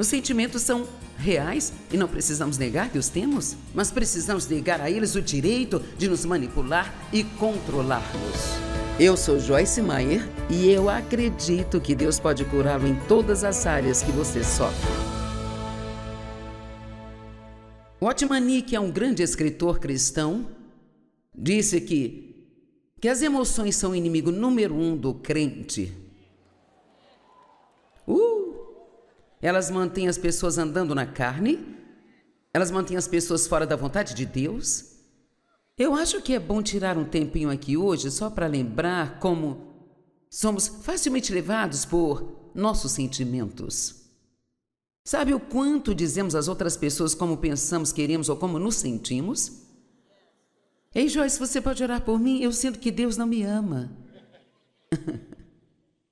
Os sentimentos são reais e não precisamos negar que os temos, mas precisamos negar a eles o direito de nos manipular e controlar-nos. Eu sou Joyce Meyer e eu acredito que Deus pode curá-lo em todas as áreas que você sofre. Otmani, que é um grande escritor cristão, disse que, que as emoções são o inimigo número um do crente Elas mantêm as pessoas andando na carne? Elas mantêm as pessoas fora da vontade de Deus? Eu acho que é bom tirar um tempinho aqui hoje só para lembrar como somos facilmente levados por nossos sentimentos. Sabe o quanto dizemos às outras pessoas como pensamos, queremos ou como nos sentimos? Ei, Joyce, você pode orar por mim? Eu sinto que Deus não me ama.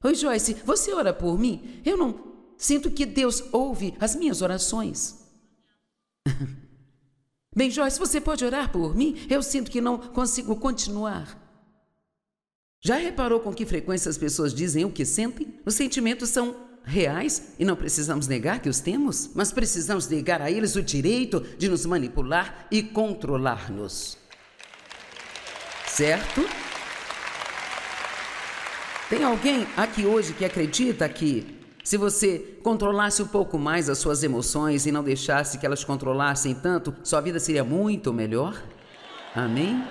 Oi, Joyce, você ora por mim? Eu não. Sinto que Deus ouve as minhas orações. Bem, Joyce, você pode orar por mim? Eu sinto que não consigo continuar. Já reparou com que frequência as pessoas dizem o que sentem? Os sentimentos são reais e não precisamos negar que os temos, mas precisamos negar a eles o direito de nos manipular e controlar-nos. Certo? Tem alguém aqui hoje que acredita que se você controlasse um pouco mais as suas emoções e não deixasse que elas controlassem tanto, sua vida seria muito melhor? Amém?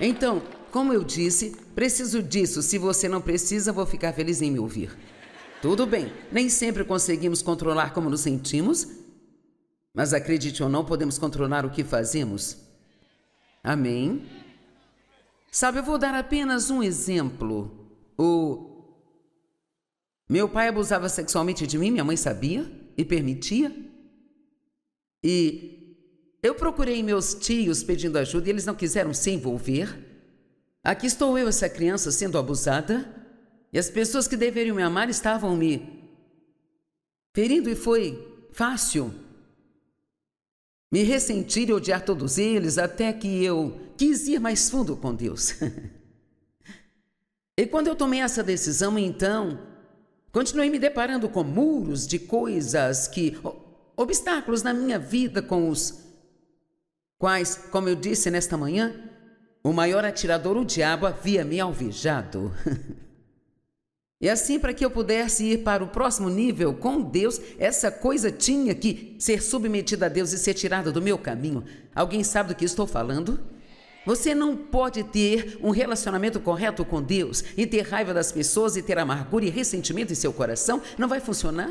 Então, como eu disse, preciso disso. Se você não precisa, vou ficar feliz em me ouvir. Tudo bem, nem sempre conseguimos controlar como nos sentimos, mas acredite ou não, podemos controlar o que fazemos. Amém? Sabe, eu vou dar apenas um exemplo. O meu pai abusava sexualmente de mim, minha mãe sabia e permitia. E eu procurei meus tios pedindo ajuda e eles não quiseram se envolver. Aqui estou eu, essa criança, sendo abusada, e as pessoas que deveriam me amar estavam me ferindo e foi fácil me ressentir e odiar todos eles até que eu quis ir mais fundo com Deus. e quando eu tomei essa decisão, então Continuei me deparando com muros de coisas que. obstáculos na minha vida com os. quais, como eu disse nesta manhã, o maior atirador, o diabo, havia me alvejado. e assim, para que eu pudesse ir para o próximo nível com Deus, essa coisa tinha que ser submetida a Deus e ser tirada do meu caminho. Alguém sabe do que estou falando? Você não pode ter um relacionamento correto com Deus e ter raiva das pessoas e ter amargura e ressentimento em seu coração. Não vai funcionar.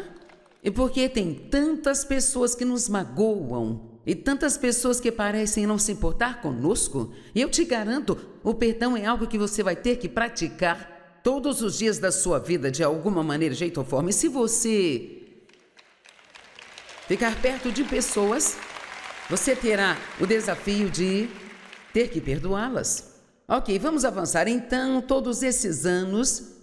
E porque tem tantas pessoas que nos magoam e tantas pessoas que parecem não se importar conosco, eu te garanto, o perdão é algo que você vai ter que praticar todos os dias da sua vida, de alguma maneira, jeito ou forma. E se você ficar perto de pessoas, você terá o desafio de ter que perdoá-las. Ok, vamos avançar então. Todos esses anos,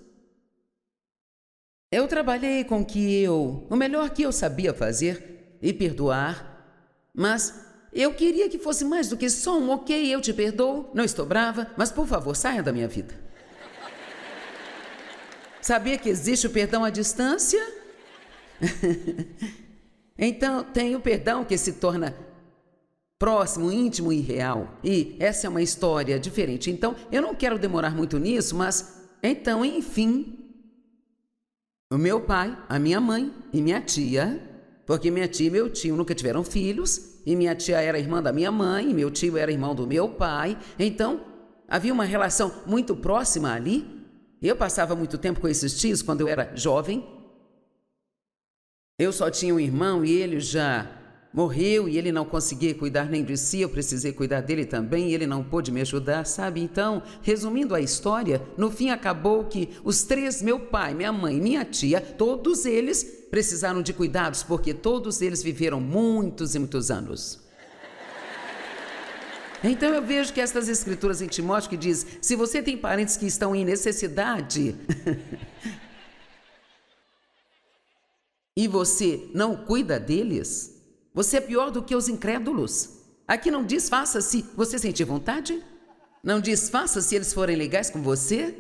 eu trabalhei com que eu, o melhor que eu sabia fazer e perdoar, mas eu queria que fosse mais do que só um ok, eu te perdoo, não estou brava, mas por favor, saia da minha vida. Sabia que existe o perdão à distância? então, tem o perdão que se torna próximo, íntimo e real. E essa é uma história diferente. Então, eu não quero demorar muito nisso, mas então, enfim, o meu pai, a minha mãe e minha tia, porque minha tia e meu tio nunca tiveram filhos, e minha tia era irmã da minha mãe, e meu tio era irmão do meu pai. Então, havia uma relação muito próxima ali. Eu passava muito tempo com esses tios quando eu era jovem. Eu só tinha um irmão e ele já morreu e ele não conseguia cuidar nem de si, eu precisei cuidar dele também, ele não pôde me ajudar, sabe? Então, resumindo a história, no fim acabou que os três, meu pai, minha mãe, minha tia, todos eles precisaram de cuidados, porque todos eles viveram muitos e muitos anos. Então eu vejo que estas escrituras em Timóteo que diz: se você tem parentes que estão em necessidade, e você não cuida deles, você é pior do que os incrédulos. Aqui não diz faça se você sentir vontade. Não diz faça se eles forem legais com você.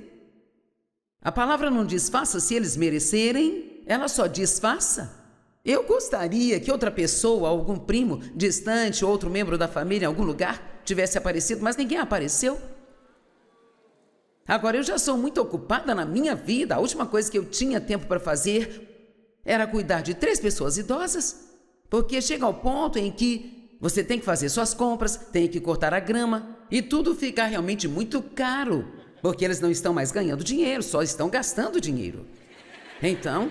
A palavra não diz faça se eles merecerem. Ela só diz faça. Eu gostaria que outra pessoa, algum primo distante, outro membro da família em algum lugar, tivesse aparecido, mas ninguém apareceu. Agora eu já sou muito ocupada na minha vida. A última coisa que eu tinha tempo para fazer era cuidar de três pessoas idosas. Porque chega ao ponto em que você tem que fazer suas compras, tem que cortar a grama e tudo fica realmente muito caro, porque eles não estão mais ganhando dinheiro, só estão gastando dinheiro. Então,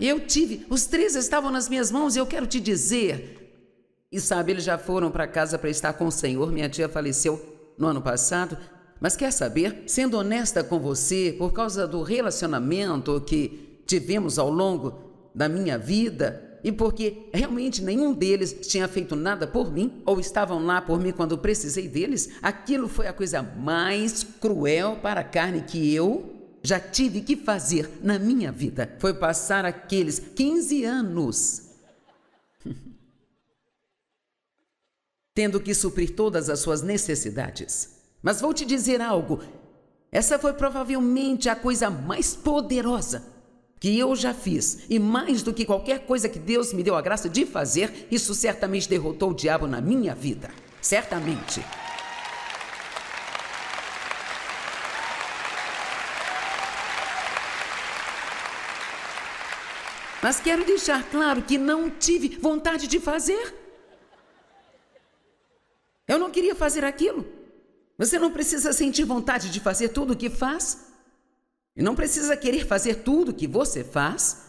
eu tive, os três estavam nas minhas mãos e eu quero te dizer. E sabe, eles já foram para casa para estar com o Senhor. Minha tia faleceu no ano passado, mas quer saber, sendo honesta com você, por causa do relacionamento que tivemos ao longo da minha vida, e porque realmente nenhum deles tinha feito nada por mim ou estavam lá por mim quando precisei deles, aquilo foi a coisa mais cruel para a carne que eu já tive que fazer na minha vida. Foi passar aqueles 15 anos tendo que suprir todas as suas necessidades. Mas vou te dizer algo: essa foi provavelmente a coisa mais poderosa que eu já fiz, e mais do que qualquer coisa que Deus me deu a graça de fazer, isso certamente derrotou o diabo na minha vida. Certamente. Mas quero deixar claro que não tive vontade de fazer. Eu não queria fazer aquilo. Você não precisa sentir vontade de fazer tudo o que faz. E não precisa querer fazer tudo o que você faz.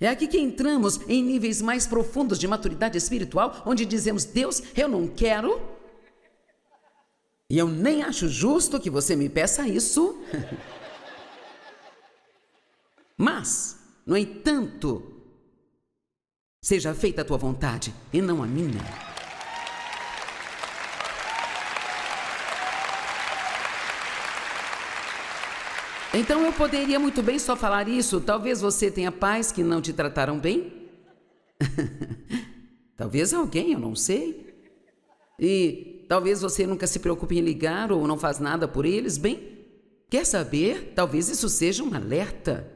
É aqui que entramos em níveis mais profundos de maturidade espiritual, onde dizemos: Deus, eu não quero. E eu nem acho justo que você me peça isso. Mas, no entanto, seja feita a tua vontade e não a minha. Então eu poderia muito bem só falar isso. Talvez você tenha pais que não te trataram bem. talvez alguém, eu não sei. E talvez você nunca se preocupe em ligar ou não faz nada por eles. Bem, quer saber? Talvez isso seja um alerta.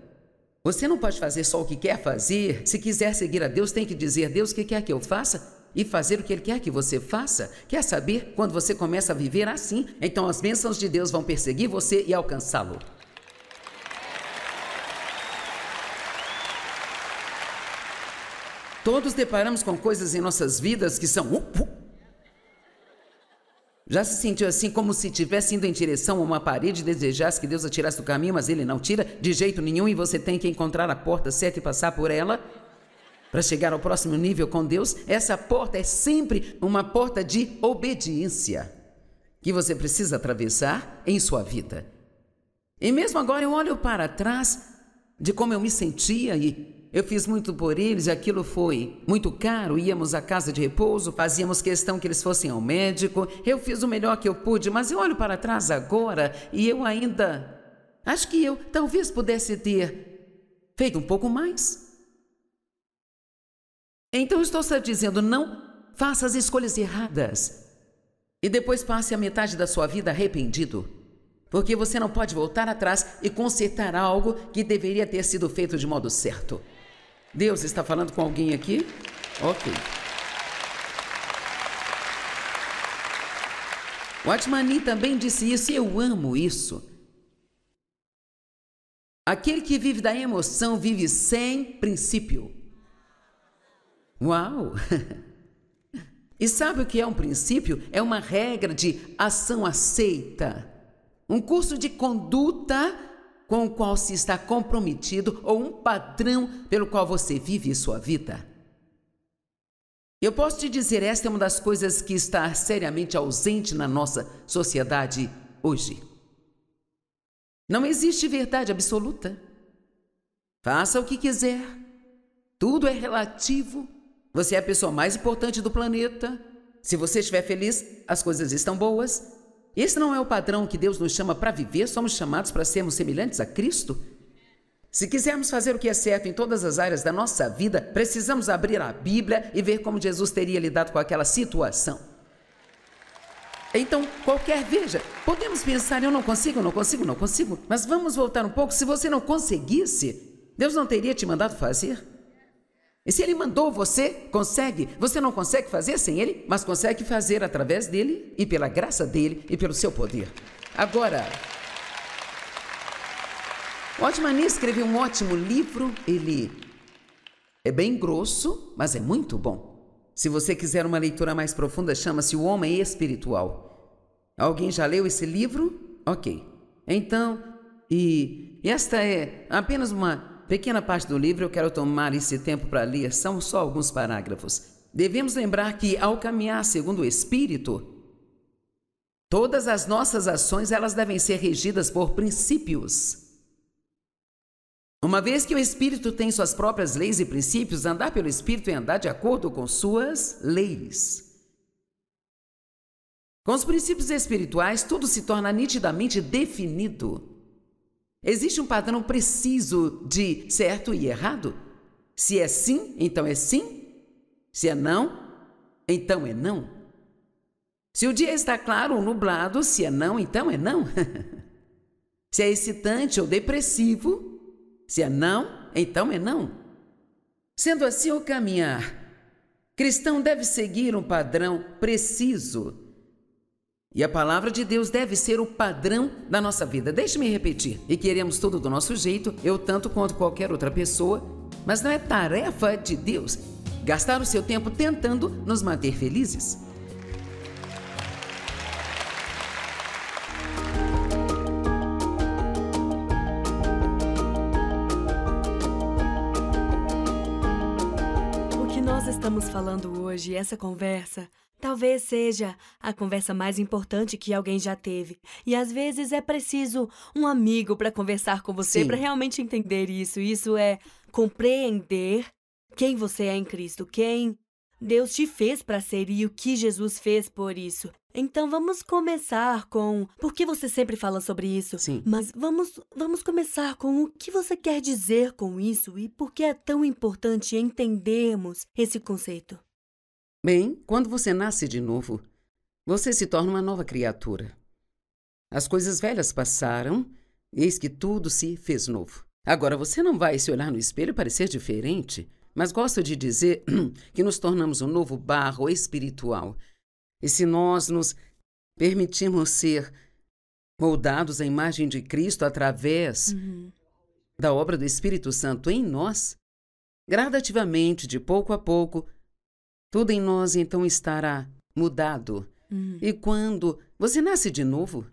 Você não pode fazer só o que quer fazer. Se quiser seguir a Deus, tem que dizer: Deus, o que quer que eu faça? e fazer o que Ele quer que você faça. Quer saber? Quando você começa a viver assim, então as bênçãos de Deus vão perseguir você e alcançá-lo. Todos deparamos com coisas em nossas vidas que são. Uh, uh. Já se sentiu assim como se estivesse indo em direção a uma parede e desejasse que Deus a tirasse do caminho, mas ele não tira de jeito nenhum e você tem que encontrar a porta certa e passar por ela? Para chegar ao próximo nível com Deus, essa porta é sempre uma porta de obediência que você precisa atravessar em sua vida. E mesmo agora eu olho para trás de como eu me sentia e eu fiz muito por eles e aquilo foi muito caro. Íamos à casa de repouso, fazíamos questão que eles fossem ao médico. Eu fiz o melhor que eu pude, mas eu olho para trás agora e eu ainda. Acho que eu talvez pudesse ter feito um pouco mais. Então estou só dizendo: não faça as escolhas erradas. E depois passe a metade da sua vida arrependido. Porque você não pode voltar atrás e consertar algo que deveria ter sido feito de modo certo. Deus está falando com alguém aqui? Ok. O Atmani também disse isso e eu amo isso. Aquele que vive da emoção vive sem princípio. Uau! E sabe o que é um princípio? É uma regra de ação aceita. Um curso de conduta com o qual se está comprometido ou um padrão pelo qual você vive sua vida? Eu posso te dizer, esta é uma das coisas que está seriamente ausente na nossa sociedade hoje. Não existe verdade absoluta. Faça o que quiser. Tudo é relativo. Você é a pessoa mais importante do planeta. Se você estiver feliz, as coisas estão boas. Esse não é o padrão que Deus nos chama para viver, somos chamados para sermos semelhantes a Cristo? Se quisermos fazer o que é certo em todas as áreas da nossa vida, precisamos abrir a Bíblia e ver como Jesus teria lidado com aquela situação. Então, qualquer veja, podemos pensar, eu não consigo, não consigo, não consigo, mas vamos voltar um pouco. Se você não conseguisse, Deus não teria te mandado fazer? E se ele mandou você, consegue. Você não consegue fazer sem ele, mas consegue fazer através dele e pela graça dele e pelo seu poder. Agora, Otmani escreveu um ótimo livro. Ele é bem grosso, mas é muito bom. Se você quiser uma leitura mais profunda, chama-se O Homem Espiritual. Alguém já leu esse livro? Ok. Então, e esta é apenas uma pequena parte do livro, eu quero tomar esse tempo para ler, são só alguns parágrafos. Devemos lembrar que, ao caminhar segundo o Espírito, todas as nossas ações elas devem ser regidas por princípios. Uma vez que o Espírito tem suas próprias leis e princípios, andar pelo Espírito é andar de acordo com suas leis. Com os princípios espirituais, tudo se torna nitidamente definido. Existe um padrão preciso de certo e errado? Se é sim, então é sim. Se é não, então é não. Se o dia está claro ou nublado, se é não, então é não. se é excitante ou depressivo, se é não, então é não. Sendo assim o caminhar, cristão deve seguir um padrão preciso e a palavra de Deus deve ser o padrão da nossa vida. Deixe-me repetir. E queremos tudo do nosso jeito, eu tanto quanto qualquer outra pessoa, mas não é tarefa de Deus gastar o seu tempo tentando nos manter felizes. O que nós estamos falando hoje, essa conversa, Talvez seja a conversa mais importante que alguém já teve. E às vezes é preciso um amigo para conversar com você, para realmente entender isso. Isso é compreender quem você é em Cristo, quem Deus te fez para ser e o que Jesus fez por isso. Então vamos começar com por que você sempre fala sobre isso. Sim. Mas vamos vamos começar com o que você quer dizer com isso e por que é tão importante entendermos esse conceito. Bem, quando você nasce de novo, você se torna uma nova criatura. As coisas velhas passaram, eis que tudo se fez novo. Agora, você não vai se olhar no espelho e parecer diferente, mas gosto de dizer que nos tornamos um novo barro espiritual. E se nós nos permitirmos ser moldados à imagem de Cristo através uhum. da obra do Espírito Santo em nós, gradativamente, de pouco a pouco, tudo em nós então estará mudado. Uhum. E quando você nasce de novo,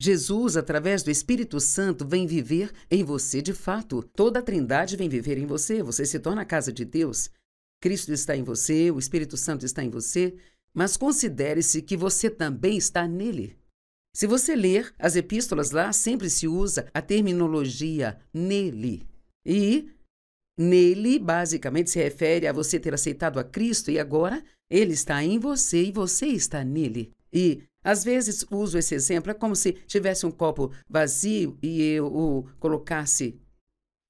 Jesus, através do Espírito Santo, vem viver em você de fato. Toda a Trindade vem viver em você. Você se torna a casa de Deus. Cristo está em você, o Espírito Santo está em você, mas considere-se que você também está nele. Se você ler as epístolas lá, sempre se usa a terminologia nele. E Nele, basicamente, se refere a você ter aceitado a Cristo e agora ele está em você e você está nele. E às vezes uso esse exemplo, é como se tivesse um copo vazio e eu o colocasse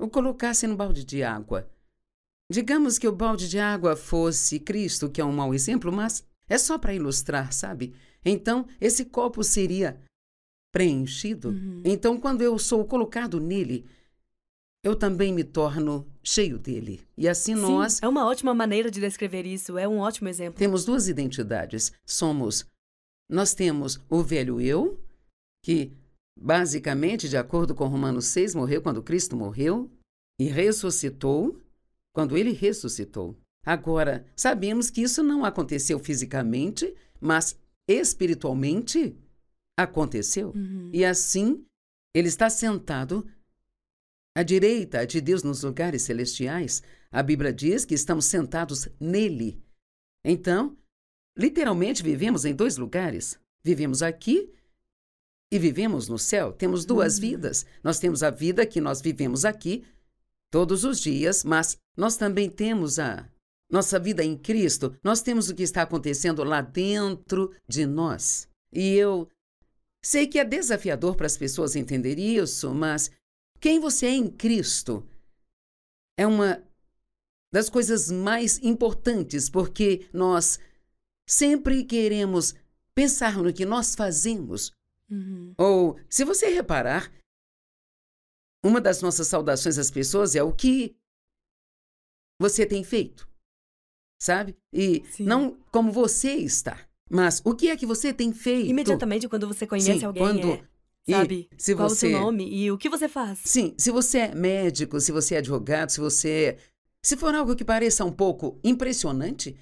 o colocasse num balde de água. Digamos que o balde de água fosse Cristo, que é um mau exemplo, mas é só para ilustrar, sabe? Então, esse copo seria preenchido. Uhum. Então, quando eu sou colocado nele, eu também me torno cheio dele. E assim Sim, nós. É uma ótima maneira de descrever isso, é um ótimo exemplo. Temos duas identidades. Somos. Nós temos o velho eu, que, basicamente, de acordo com Romanos 6, morreu quando Cristo morreu e ressuscitou quando ele ressuscitou. Agora, sabemos que isso não aconteceu fisicamente, mas espiritualmente aconteceu. Uhum. E assim, ele está sentado à direita de Deus nos lugares celestiais, a Bíblia diz que estamos sentados nele. Então, literalmente vivemos em dois lugares. Vivemos aqui e vivemos no céu. Temos duas uhum. vidas. Nós temos a vida que nós vivemos aqui todos os dias, mas nós também temos a nossa vida em Cristo. Nós temos o que está acontecendo lá dentro de nós. E eu sei que é desafiador para as pessoas entender isso, mas quem você é em Cristo é uma das coisas mais importantes, porque nós sempre queremos pensar no que nós fazemos. Uhum. Ou, se você reparar, uma das nossas saudações às pessoas é o que você tem feito, sabe? E Sim. não como você está, mas o que é que você tem feito. Imediatamente quando você conhece Sim, alguém. Quando é... Sabe? E se Qual você... o seu nome e o que você faz? Sim, se você é médico, se você é advogado, se você. Se for algo que pareça um pouco impressionante,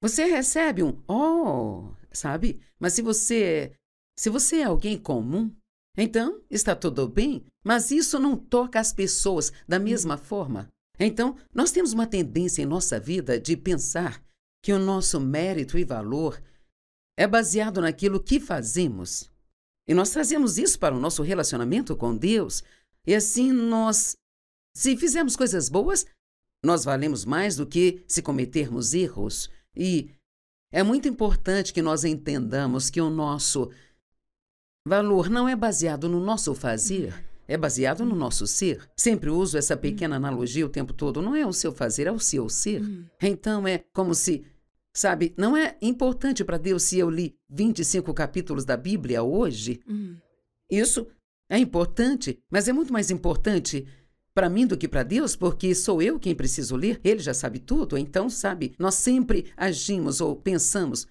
você recebe um oh, sabe? Mas se você. Se você é alguém comum, então está tudo bem, mas isso não toca as pessoas da hum. mesma forma. Então, nós temos uma tendência em nossa vida de pensar que o nosso mérito e valor é baseado naquilo que fazemos e nós trazemos isso para o nosso relacionamento com Deus. E assim nós, se fizermos coisas boas, nós valemos mais do que se cometermos erros. E é muito importante que nós entendamos que o nosso valor não é baseado no nosso fazer, é baseado no nosso ser. Sempre uso essa pequena analogia o tempo todo. Não é o seu fazer, é o seu ser. Hum. Então é como se Sabe, não é importante para Deus se eu li 25 capítulos da Bíblia hoje? Uhum. Isso é importante, mas é muito mais importante para mim do que para Deus, porque sou eu quem preciso ler, ele já sabe tudo, então, sabe, nós sempre agimos ou pensamos: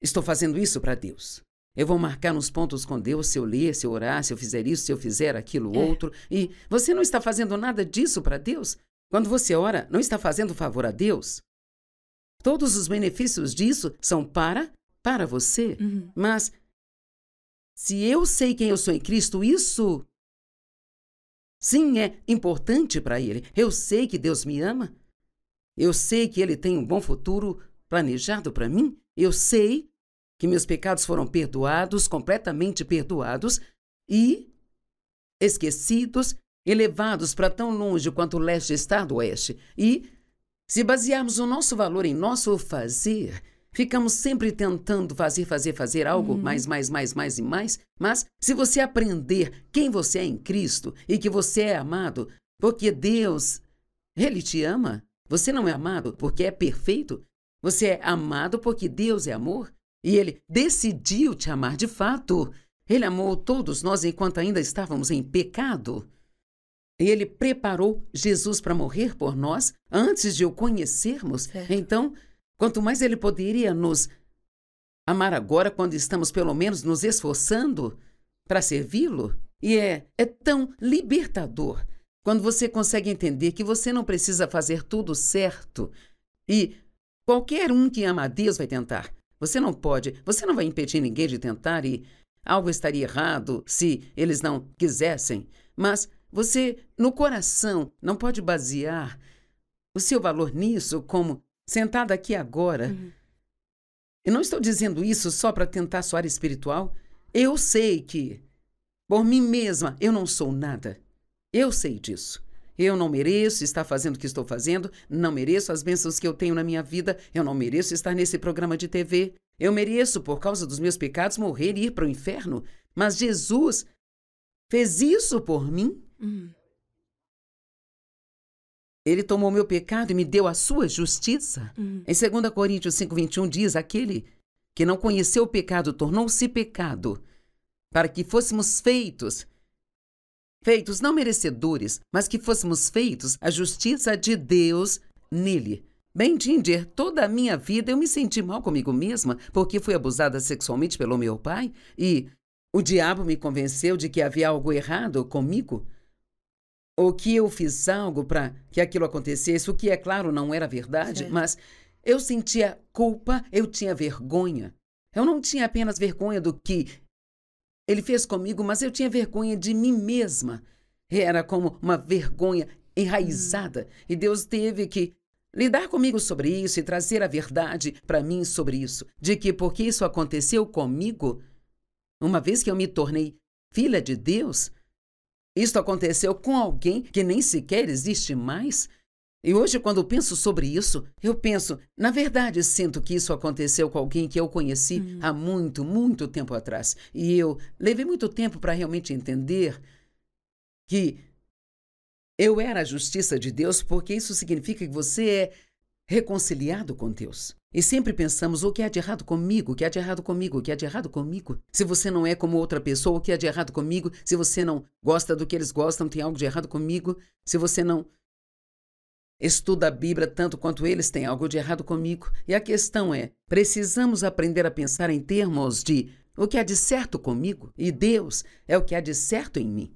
estou fazendo isso para Deus. Eu vou marcar uns pontos com Deus se eu ler, se eu orar, se eu fizer isso, se eu fizer aquilo é. outro. E você não está fazendo nada disso para Deus? Quando você ora, não está fazendo favor a Deus? Todos os benefícios disso são para para você. Uhum. Mas se eu sei quem eu sou em Cristo, isso sim é importante para ele. Eu sei que Deus me ama. Eu sei que ele tem um bom futuro planejado para mim. Eu sei que meus pecados foram perdoados, completamente perdoados e esquecidos, elevados para tão longe quanto o leste está do oeste. E se basearmos o nosso valor em nosso fazer, ficamos sempre tentando fazer, fazer, fazer algo, uhum. mais, mais, mais, mais e mais. Mas se você aprender quem você é em Cristo e que você é amado, porque Deus, Ele te ama, você não é amado porque é perfeito, você é amado porque Deus é amor e Ele decidiu te amar de fato. Ele amou todos nós enquanto ainda estávamos em pecado. Ele preparou Jesus para morrer por nós antes de o conhecermos. Certo. Então, quanto mais ele poderia nos amar agora, quando estamos pelo menos nos esforçando para servi-lo. E é, é tão libertador quando você consegue entender que você não precisa fazer tudo certo e qualquer um que ama a Deus vai tentar. Você não pode, você não vai impedir ninguém de tentar e algo estaria errado se eles não quisessem. Mas você, no coração, não pode basear o seu valor nisso, como sentada aqui agora. Uhum. Eu não estou dizendo isso só para tentar soar espiritual. Eu sei que, por mim mesma, eu não sou nada. Eu sei disso. Eu não mereço estar fazendo o que estou fazendo, não mereço as bênçãos que eu tenho na minha vida, eu não mereço estar nesse programa de TV, eu mereço, por causa dos meus pecados, morrer e ir para o inferno. Mas Jesus fez isso por mim Hum. Ele tomou meu pecado e me deu a sua justiça. Hum. Em 2 Coríntios 5,21 diz: Aquele que não conheceu o pecado tornou-se pecado, para que fôssemos feitos, feitos não merecedores, mas que fôssemos feitos a justiça de Deus nele. Bem, Ginger, toda a minha vida eu me senti mal comigo mesma porque fui abusada sexualmente pelo meu pai e o diabo me convenceu de que havia algo errado comigo ou que eu fiz algo para que aquilo acontecesse, o que é claro não era verdade, mas eu sentia culpa, eu tinha vergonha. Eu não tinha apenas vergonha do que ele fez comigo, mas eu tinha vergonha de mim mesma. Era como uma vergonha enraizada. Hum. E Deus teve que lidar comigo sobre isso e trazer a verdade para mim sobre isso. De que, porque isso aconteceu comigo, uma vez que eu me tornei filha de Deus, isto aconteceu com alguém que nem sequer existe mais? E hoje, quando penso sobre isso, eu penso, na verdade, sinto que isso aconteceu com alguém que eu conheci uhum. há muito, muito tempo atrás. E eu levei muito tempo para realmente entender que eu era a justiça de Deus, porque isso significa que você é reconciliado com Deus. E sempre pensamos o que há de errado comigo, o que há de errado comigo, o que há de errado comigo. Se você não é como outra pessoa, o que há de errado comigo? Se você não gosta do que eles gostam, tem algo de errado comigo. Se você não estuda a Bíblia tanto quanto eles, tem algo de errado comigo. E a questão é: precisamos aprender a pensar em termos de o que há de certo comigo e Deus é o que há de certo em mim.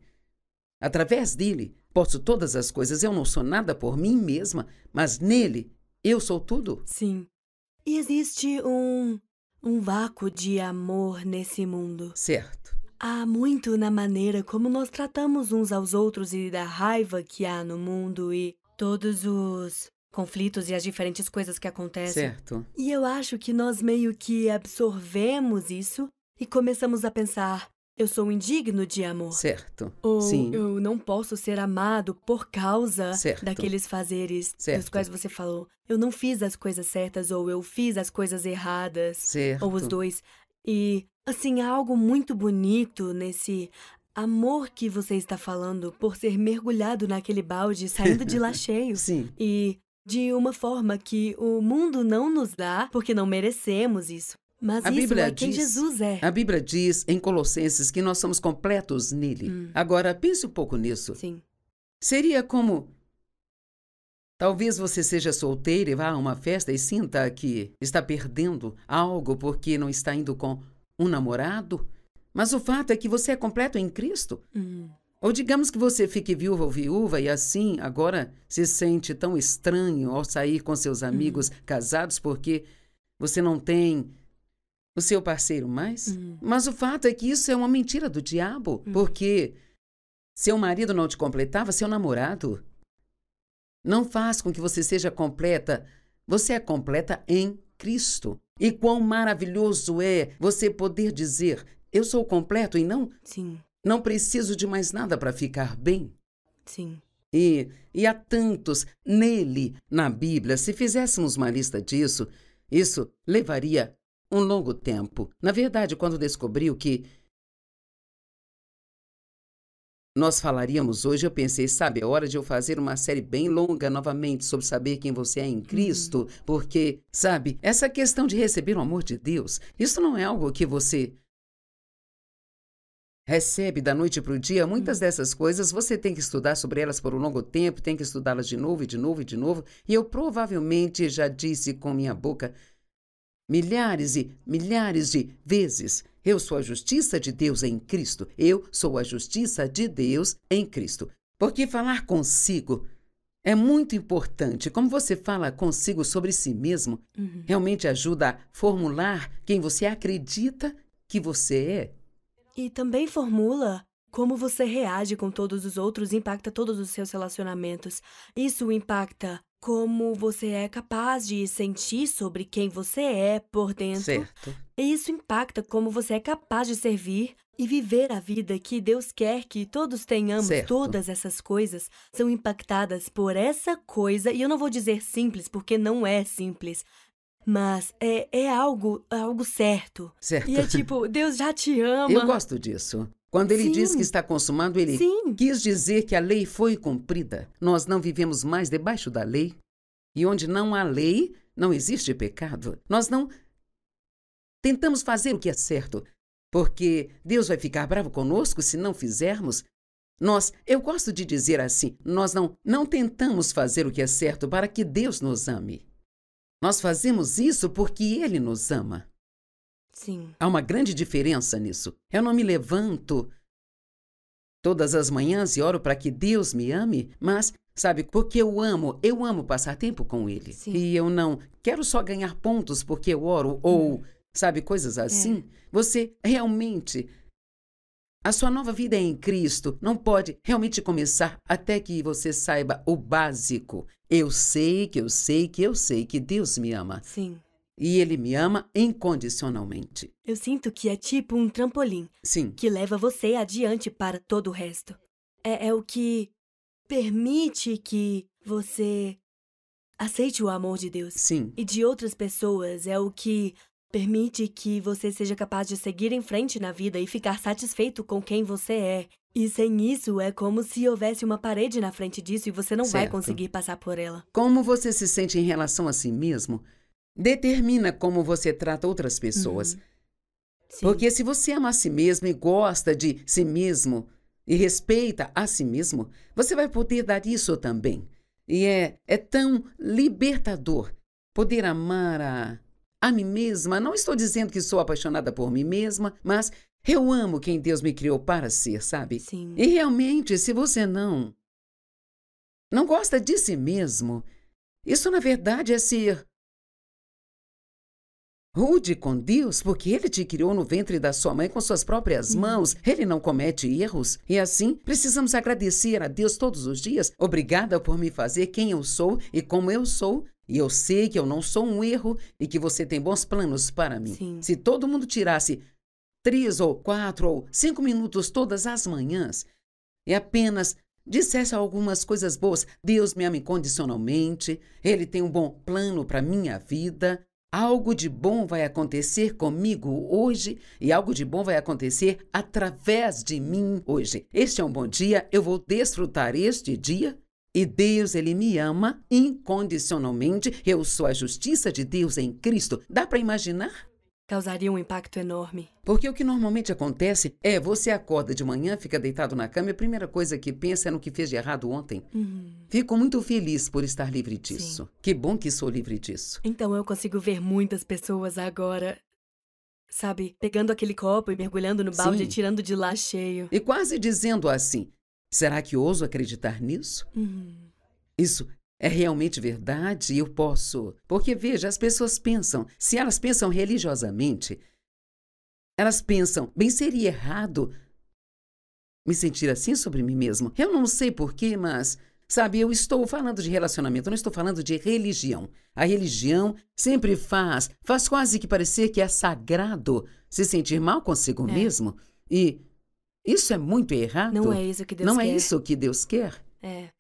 Através dele, posso todas as coisas. Eu não sou nada por mim mesma, mas nele eu sou tudo. Sim. E existe um. um vácuo de amor nesse mundo. Certo. Há muito na maneira como nós tratamos uns aos outros e da raiva que há no mundo e todos os conflitos e as diferentes coisas que acontecem. Certo. E eu acho que nós meio que absorvemos isso e começamos a pensar: eu sou indigno de amor. Certo. Ou Sim. eu não posso ser amado por causa certo. daqueles fazeres certo. dos quais você falou. Eu não fiz as coisas certas ou eu fiz as coisas erradas. Certo. Ou os dois. E, assim, há algo muito bonito nesse amor que você está falando por ser mergulhado naquele balde saindo de lá cheio. Sim. E de uma forma que o mundo não nos dá porque não merecemos isso. Mas a isso Bíblia é quem diz, Jesus é. A Bíblia diz em Colossenses que nós somos completos nele. Hum. Agora, pense um pouco nisso. Sim. Seria como. Talvez você seja solteira e vá a uma festa e sinta que está perdendo algo porque não está indo com um namorado. Mas o fato é que você é completo em Cristo. Hum. Ou digamos que você fique viúva ou viúva e assim agora se sente tão estranho ao sair com seus hum. amigos casados porque você não tem o seu parceiro mais. Uhum. Mas o fato é que isso é uma mentira do diabo, uhum. porque seu marido não te completava, seu namorado não faz com que você seja completa. Você é completa em Cristo. E quão maravilhoso é você poder dizer: eu sou completo e não Sim. não preciso de mais nada para ficar bem. Sim. E, e há tantos nele, na Bíblia. Se fizéssemos uma lista disso, isso levaria um longo tempo. Na verdade, quando descobriu que nós falaríamos hoje, eu pensei, sabe, é hora de eu fazer uma série bem longa novamente sobre saber quem você é em uhum. Cristo, uhum. porque, sabe, essa questão de receber o amor de Deus, isso não é algo que você recebe da noite para o dia. Muitas uhum. dessas coisas você tem que estudar sobre elas por um longo tempo, tem que estudá-las de novo e de novo e de novo. E eu provavelmente já disse com minha boca milhares e milhares de vezes. Eu sou a justiça de Deus em Cristo. Eu sou a justiça de Deus em Cristo. Porque falar consigo é muito importante. Como você fala consigo sobre si mesmo, uhum. realmente ajuda a formular quem você acredita que você é. E também formula como você reage com todos os outros, impacta todos os seus relacionamentos. Isso impacta como você é capaz de sentir sobre quem você é por dentro. Certo. E isso impacta como você é capaz de servir e viver a vida que Deus quer que todos tenhamos. Certo. Todas essas coisas são impactadas por essa coisa, e eu não vou dizer simples, porque não é simples. Mas é, é algo, algo certo. Certo. E é tipo, Deus já te ama. Eu gosto disso. Quando ele Sim. diz que está consumado, ele Sim. quis dizer que a lei foi cumprida. Nós não vivemos mais debaixo da lei. E onde não há lei, não existe pecado. Nós não tentamos fazer o que é certo, porque Deus vai ficar bravo conosco se não fizermos. Nós, eu gosto de dizer assim, nós não não tentamos fazer o que é certo para que Deus nos ame. Nós fazemos isso porque ele nos ama. Sim. Há uma grande diferença nisso. Eu não me levanto todas as manhãs e oro para que Deus me ame, mas Sabe, porque eu amo, eu amo passar tempo com ele. Sim. E eu não quero só ganhar pontos porque eu oro, ou, hum. sabe, coisas é. assim. É. Você realmente. A sua nova vida é em Cristo. Não pode realmente começar até que você saiba o básico. Eu sei que eu sei que eu sei que Deus me ama. Sim. E ele me ama incondicionalmente. Eu sinto que é tipo um trampolim. Sim. Que leva você adiante para todo o resto. É, é o que permite que você aceite o amor de Deus. Sim. E de outras pessoas. É o que permite que você seja capaz de seguir em frente na vida e ficar satisfeito com quem você é. E sem isso, é como se houvesse uma parede na frente disso e você não certo. vai conseguir passar por ela. Como você se sente em relação a si mesmo? determina como você trata outras pessoas. Uhum. Porque se você ama a si mesmo e gosta de si mesmo e respeita a si mesmo, você vai poder dar isso também. E é, é tão libertador poder amar a, a mim mesma. Não estou dizendo que sou apaixonada por mim mesma, mas eu amo quem Deus me criou para ser, sabe? Sim. E realmente, se você não não gosta de si mesmo, isso na verdade é ser Rude com Deus, porque ele te criou no ventre da sua mãe com suas próprias uhum. mãos. Ele não comete erros. E assim, precisamos agradecer a Deus todos os dias. Obrigada por me fazer quem eu sou e como eu sou. E eu sei que eu não sou um erro e que você tem bons planos para mim. Sim. Se todo mundo tirasse três ou quatro ou cinco minutos todas as manhãs e apenas dissesse algumas coisas boas, Deus me ama incondicionalmente, Ele tem um bom plano para minha vida. Algo de bom vai acontecer comigo hoje e algo de bom vai acontecer através de mim hoje. Este é um bom dia, eu vou desfrutar este dia. E Deus, Ele me ama incondicionalmente. Eu sou a justiça de Deus em Cristo. Dá para imaginar? causaria um impacto enorme. Porque o que normalmente acontece é você acorda de manhã, fica deitado na cama e a primeira coisa que pensa é no que fez de errado ontem. Uhum. Fico muito feliz por estar livre disso. Sim. Que bom que sou livre disso. Então eu consigo ver muitas pessoas agora. Sabe, pegando aquele copo e mergulhando no balde Sim. e tirando de lá cheio. E quase dizendo assim: será que ouso acreditar nisso? Uhum. Isso é realmente verdade? Eu posso. Porque, veja, as pessoas pensam, se elas pensam religiosamente, elas pensam, bem, seria errado me sentir assim sobre mim mesmo. Eu não sei porquê, mas, sabe, eu estou falando de relacionamento, não estou falando de religião. A religião sempre faz, faz quase que parecer que é sagrado se sentir mal consigo é. mesmo. E isso é muito errado. Não é isso que Deus não é quer. Não é isso que Deus quer. É.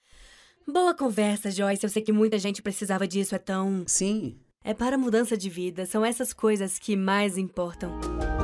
Boa conversa, Joyce. Eu sei que muita gente precisava disso, é tão. Sim. É para mudança de vida, são essas coisas que mais importam.